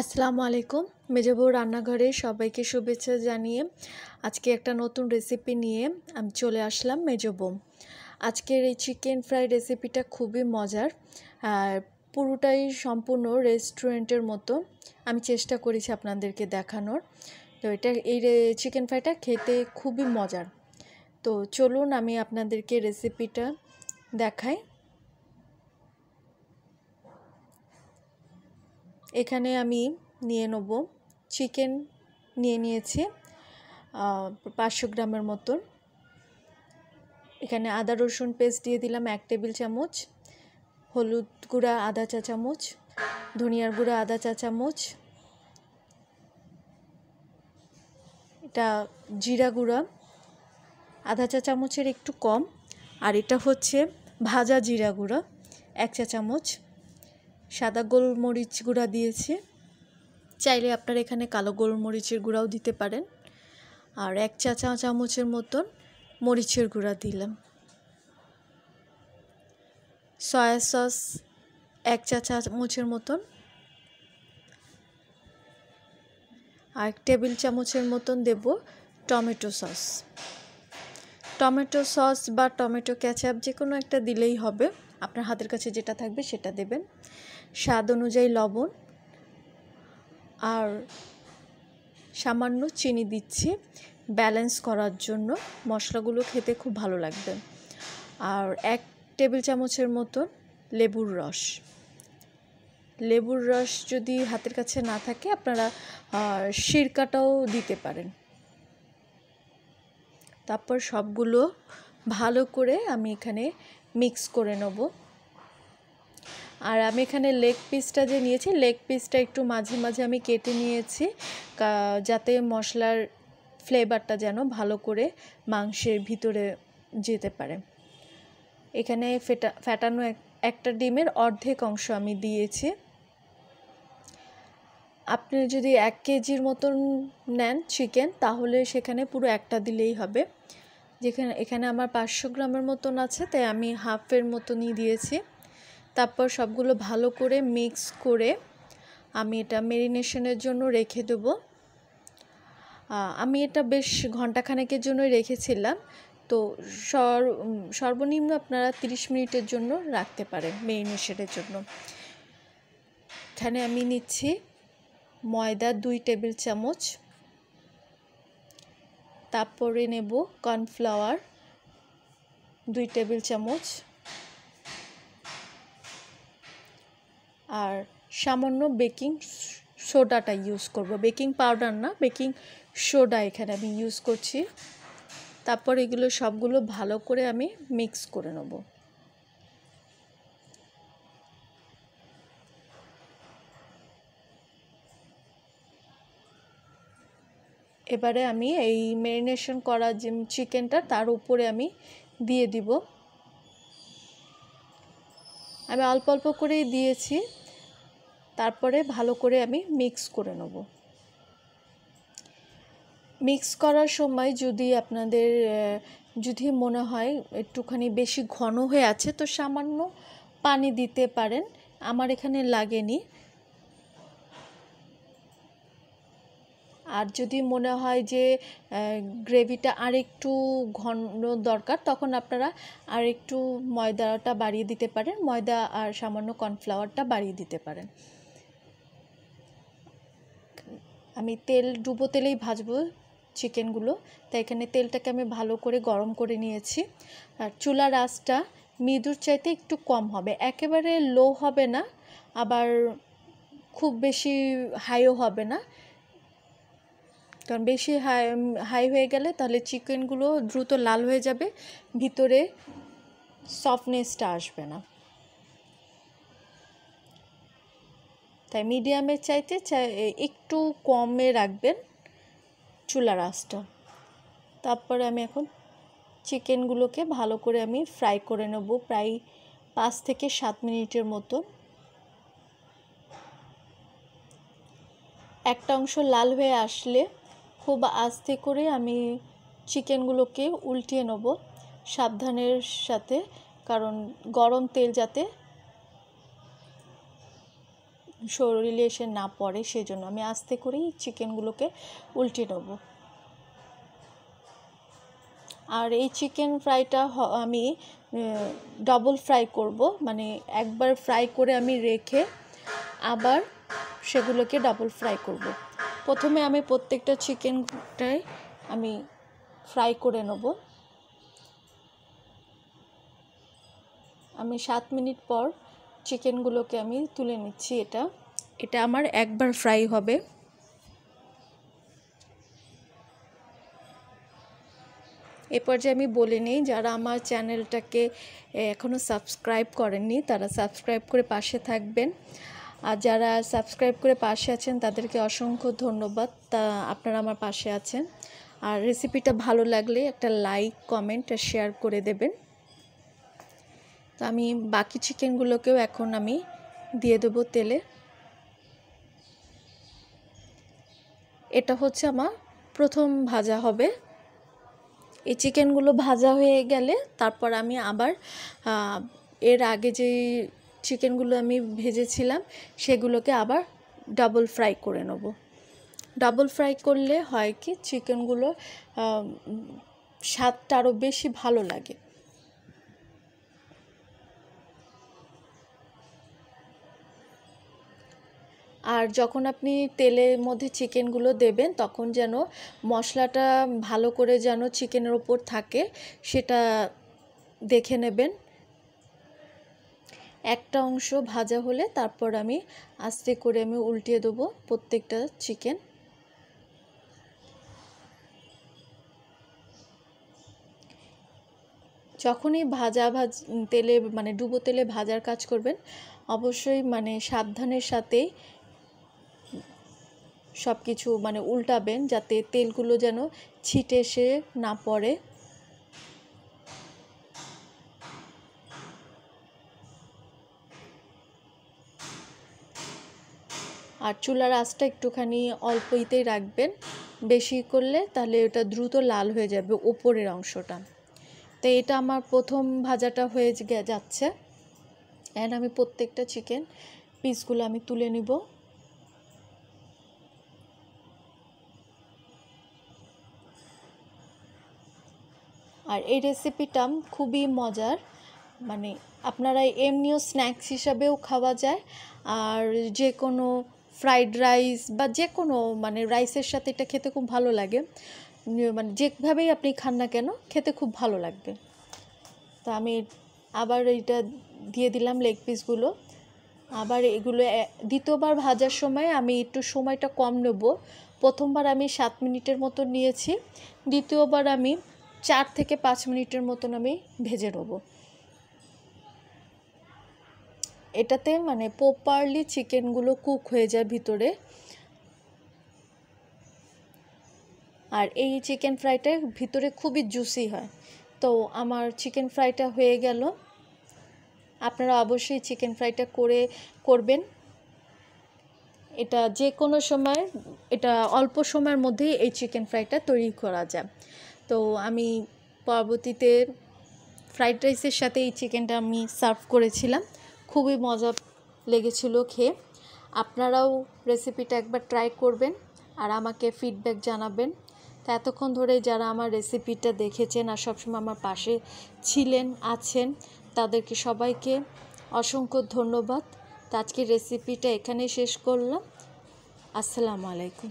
আসসালামু আলাইকুম মেজবউ রান্নাঘরে সবাইকে শুভেচ্ছা জানিয়ে আজকে একটা নতুন রেসিপি নিয়ে আমি চলে আসলাম মেজবউ আজকের এই চিকেন ফ্রাই রেসিপিটা খুবই মজার আর পুরোটাই সম্পূর্ণ রেস্টুরেন্টের মতো আমি চেষ্টা করেছি আপনাদেরকে দেখানোর তো এটা এই চিকেন ফ্রাইটা খেতে খুবই মজার তো চলুন আমি আপনাদেরকে রেসিপিটা দেখাই এখানে আমি নিয়ে নেব চিকেন নিয়ে নিয়েছি পাঁচশো গ্রামের মতন এখানে আদা রসুন পেস্ট দিয়ে দিলাম এক টেবিল চামচ হলুদ গুঁড়া আধা চা চামচ ধনিয়ার গুঁড়া আধা চা চামচ এটা জিরা গুঁড়া আধা চা চামচের একটু কম আর এটা হচ্ছে ভাজা জিরা গুঁড়া এক চা চামচ সাদা গোলমরিচ গুঁড়া দিয়েছি চাইলে আপনার এখানে কালো গোলমরিচের গুঁড়াও দিতে পারেন আর এক চা চা চামচের মতন মরিচের গুঁড়া দিলাম সয়া সস এক চা চামচের মতন আর টেবিল চামচের মতন দেব টমেটো সস টমেটো সস বা টমেটো ক্যাচাপ যে কোনো একটা দিলেই হবে আপনার হাতের কাছে যেটা থাকবে সেটা দেবেন স্বাদ অনুযায়ী লবণ আর সামান্য চিনি দিচ্ছি ব্যালেন্স করার জন্য মশলাগুলো খেতে খুব ভালো লাগবে আর এক টেবিল চামচের মতন লেবুর রস লেবুর রস যদি হাতের কাছে না থাকে আপনারা সিরকাটাও দিতে পারেন তারপর সবগুলো ভালো করে আমি এখানে মিক্স করে নেব আর আমি এখানে লেগ পিসটা যে নিয়েছি লেগ পিসটা একটু মাঝে মাঝে আমি কেটে নিয়েছি যাতে মশলার ফ্লেভারটা যেন ভালো করে মাংসের ভিতরে যেতে পারে এখানে ফেটা ফেটানো একটা ডিমের অর্ধেক অংশ আমি দিয়েছি আপনি যদি এক কেজির মতন নেন চিকেন তাহলে সেখানে পুরো একটা দিলেই হবে যেখানে এখানে আমার পাঁচশো গ্রামের মতন আছে তাই আমি হাফের মতনই দিয়েছি তারপর সবগুলো ভালো করে মিক্স করে আমি এটা মেরিনেশনের জন্য রেখে দেব আমি এটা বেশ ঘন্টাখানেকের জন্য রেখেছিলাম তো সর্বনিম্ন আপনারা 30 মিনিটের জন্য রাখতে পারেন মেরিনেশনের জন্য এখানে আমি নিচ্ছি ময়দা দুই টেবিল চামচ তারপরে নেব কর্নফ্লাওয়ার দুই টেবিল চামচ আর সামান্য বেকিং সোডাটা ইউজ করব বেকিং পাউডার না বেকিং সোডা এখানে আমি ইউজ করছি তারপর এগুলো সবগুলো ভালো করে আমি মিক্স করে নেবো এবারে আমি এই ম্যারিনেশন করা যে চিকেনটা তার উপরে আমি দিয়ে দিব আমি অল্প অল্প করেই দিয়েছি তারপরে ভালো করে আমি মিক্স করে নেব মিক্স করার সময় যদি আপনাদের যদি মনে হয় একটুখানি বেশি ঘন হয়ে আছে তো সামান্য পানি দিতে পারেন আমার এখানে লাগেনি আর যদি মনে হয় যে গ্রেভিটা আর একটু ঘন দরকার তখন আপনারা আর একটু ময়দাটা বাড়িয়ে দিতে পারেন ময়দা আর সামান্য কর্নফ্লাওয়ারটা বাড়িয়ে দিতে পারেন আমি তেল ডুবো তেলেই ভাজবো চিকেনগুলো তাই এখানে তেলটাকে আমি ভালো করে গরম করে নিয়েছি আর চুলার রাসটা মৃদুর চাইতে একটু কম হবে একেবারে লো হবে না আবার খুব বেশি হাইও হবে না কারণ বেশি হাই হাই হয়ে গেলে তাহলে চিকেনগুলো দ্রুত লাল হয়ে যাবে ভিতরে সফটনেসটা আসবে না তাই মিডিয়ামের চাইতে একটু কমে রাখবেন চুলার আঁচটা তারপরে আমি এখন চিকেনগুলোকে ভালো করে আমি ফ্রাই করে নেব প্রায় পাঁচ থেকে সাত মিনিটের মতো একটা অংশ লাল হয়ে আসলে খুব আস্তে করে আমি চিকেনগুলোকে উল্টিয়ে নেব সাবধানের সাথে কারণ গরম তেল যাতে শরীরে এসে না পড়ে সেজন্য আমি আস্তে করেই চিকেনগুলোকে উল্টিয়ে নেব আর এই চিকেন ফ্রাইটা আমি ডবল ফ্রাই করব মানে একবার ফ্রাই করে আমি রেখে আবার সেগুলোকে ডাবল ফ্রাই করবো প্রথমে আমি প্রত্যেকটা চিকেনটাই আমি ফ্রাই করে নেব আমি সাত মিনিট পর চিকেনগুলোকে আমি তুলে নিচ্ছি এটা এটা আমার একবার ফ্রাই হবে এ পর্যায়ে আমি বলে নিই যারা আমার চ্যানেলটাকে এখনও সাবস্ক্রাইব করেননি তারা সাবস্ক্রাইব করে পাশে থাকবেন আর যারা সাবস্ক্রাইব করে পাশে আছেন তাদেরকে অসংখ্য ধন্যবাদ তা আপনারা আমার পাশে আছেন আর রেসিপিটা ভালো লাগলে একটা লাইক কমেন্ট আর শেয়ার করে দেবেন তো আমি বাকি চিকেনগুলোকেও এখন আমি দিয়ে দেবো তেলে এটা হচ্ছে আমার প্রথম ভাজা হবে এই চিকেনগুলো ভাজা হয়ে গেলে তারপর আমি আবার এর আগে যে চিকেনগুলো আমি ভেজেছিলাম সেগুলোকে আবার ডাবল ফ্রাই করে নেব ডাবল ফ্রাই করলে হয় কি চিকেনগুলো স্বাদটা আরও বেশি ভালো লাগে আর যখন আপনি তেলের মধ্যে চিকেনগুলো দেবেন তখন যেন মশলাটা ভালো করে যেন চিকেনের ওপর থাকে সেটা দেখে নেবেন একটা অংশ ভাজা হলে তারপর আমি আস্তে করে আমি উল্টিয়ে দেবো প্রত্যেকটা চিকেন যখনই ভাজা ভাজ তেলে মানে ডুবো তেলে ভাজার কাজ করবেন অবশ্যই মানে সাবধানের সাথে সব কিছু মানে উল্টাবেন যাতে তেলগুলো যেন ছিটে এসে না পড়ে আর চুলার আঁচটা একটুখানি অল্পইতেই রাখবেন বেশি করলে তাহলে ওটা দ্রুত লাল হয়ে যাবে ওপরের অংশটা তো এটা আমার প্রথম ভাজাটা হয়ে যাচ্ছে অ্যান্ড আমি প্রত্যেকটা চিকেন পিসগুলো আমি তুলে নিব আর এই রেসিপিটা খুবই মজার মানে আপনারা এমনিও স্ন্যাক্স হিসাবেও খাওয়া যায় আর যে কোনো ফ্রাইড রাইস বা যে কোনো মানে রাইসের সাথে এটা খেতে খুব ভালো লাগে মানে যেভাবেই আপনি খান না কেন খেতে খুব ভালো লাগবে তো আমি আবার এটা দিয়ে দিলাম লেগ পিসগুলো আবার এগুলো দ্বিতীয়বার ভাজার সময় আমি একটু সময়টা কম নেব প্রথমবার আমি সাত মিনিটের মতো নিয়েছি দ্বিতীয়বার আমি চার থেকে পাঁচ মিনিটের মতন আমি ভেজে নেবো এটাতে মানে প্রপারলি চিকেনগুলো কুক হয়ে যায় ভিতরে আর এই চিকেন ফ্রাইটা ভিতরে খুবই জুসি হয় তো আমার চিকেন ফ্রাইটা হয়ে গেল আপনারা অবশ্যই চিকেন ফ্রাইটা করে করবেন এটা যে কোনো সময় এটা অল্প সময়ের মধ্যেই এই চিকেন ফ্রাইটা তৈরি করা যায় তো আমি পরবর্তীতে ফ্রাইড রাইসের সাথে এই চিকেনটা আমি সার্ভ করেছিলাম খুবই মজা লেগেছিল খেয়ে আপনারাও রেসিপিটা একবার ট্রাই করবেন আর আমাকে ফিডব্যাক জানাবেন তা এতক্ষণ ধরে যারা আমার রেসিপিটা দেখেছেন আর সবসময় আমার পাশে ছিলেন আছেন তাদেরকে সবাইকে অসংখ্য ধন্যবাদ তা আজকের রেসিপিটা এখানেই শেষ করলাম আসসালামু আলাইকুম